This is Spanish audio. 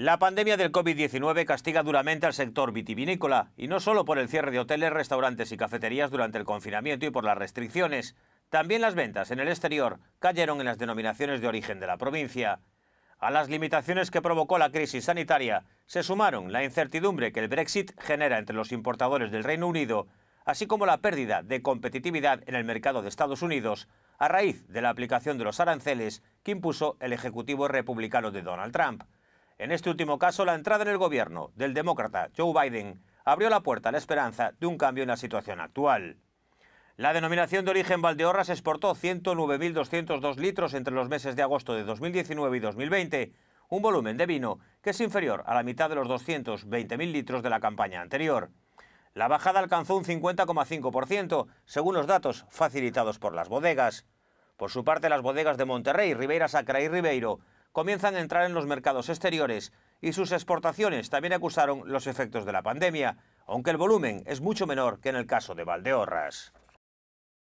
La pandemia del COVID-19 castiga duramente al sector vitivinícola, y no solo por el cierre de hoteles, restaurantes y cafeterías durante el confinamiento y por las restricciones. También las ventas en el exterior cayeron en las denominaciones de origen de la provincia. A las limitaciones que provocó la crisis sanitaria se sumaron la incertidumbre que el Brexit genera entre los importadores del Reino Unido, así como la pérdida de competitividad en el mercado de Estados Unidos a raíz de la aplicación de los aranceles que impuso el Ejecutivo Republicano de Donald Trump. En este último caso, la entrada en el gobierno del demócrata Joe Biden abrió la puerta a la esperanza de un cambio en la situación actual. La denominación de origen Valdeorras exportó 109.202 litros entre los meses de agosto de 2019 y 2020, un volumen de vino que es inferior a la mitad de los 220.000 litros de la campaña anterior. La bajada alcanzó un 50,5%, según los datos facilitados por las bodegas. Por su parte, las bodegas de Monterrey, Ribeira Sacra y Ribeiro comienzan a entrar en los mercados exteriores y sus exportaciones también acusaron los efectos de la pandemia, aunque el volumen es mucho menor que en el caso de Valdeorras.